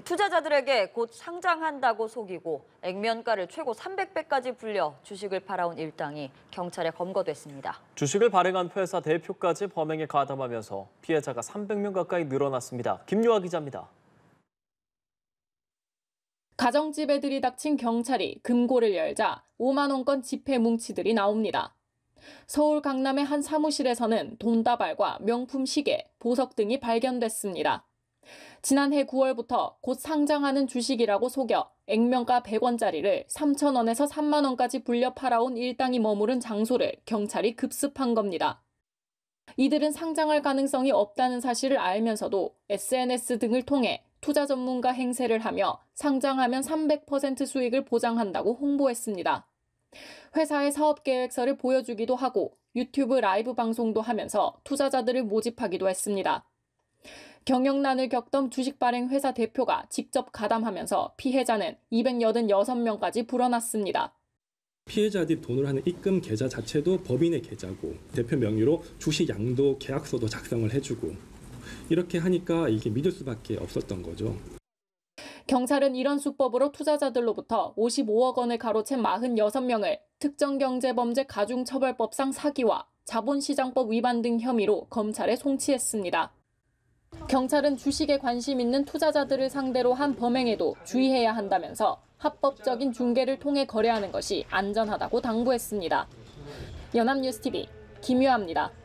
네, 투자자들에게 곧 상장한다고 속이고 액면가를 최고 300배까지 불려 주식을 팔아온 일당이 경찰에 검거됐습니다. 주식을 발행한 회사 대표까지 범행에 가담하면서 피해자가 300명 가까이 늘어났습니다. 김유아 기자입니다. 가정집 애들이 닥친 경찰이 금고를 열자 5만 원권 지폐 뭉치들이 나옵니다. 서울 강남의 한 사무실에서는 돈다발과 명품 시계, 보석 등이 발견됐습니다. 지난해 9월부터 곧 상장하는 주식이라고 속여 액면가 100원짜리를 3천원에서 3만원까지 불려 팔아온 일당이 머무른 장소를 경찰이 급습한 겁니다. 이들은 상장할 가능성이 없다는 사실을 알면서도 SNS 등을 통해 투자 전문가 행세를 하며 상장하면 300% 수익을 보장한다고 홍보했습니다. 회사의 사업 계획서를 보여주기도 하고 유튜브 라이브 방송도 하면서 투자자들을 모집하기도 했습니다. 경영난을 겪던 주식발행회사 대표가 직접 가담하면서 피해자는 286명까지 불어났습니다. 피해자들이 돈을 하는 입금 계좌 자체도 법인의 계좌고 대표 명의로 주식 양도 계약서도 작성을 해주고 이렇게 하니까 이게 믿을 수밖에 없었던 거죠. 경찰은 이런 수법으로 투자자들로부터 55억 원을 가로챈 46명을 특정경제범죄 가중처벌법상 사기와 자본시장법 위반 등 혐의로 검찰에 송치했습니다. 경찰은 주식에 관심 있는 투자자들을 상대로 한 범행에도 주의해야 한다면서 합법적인 중개를 통해 거래하는 것이 안전하다고 당부했습니다. 연합뉴스TV 김유아입니다.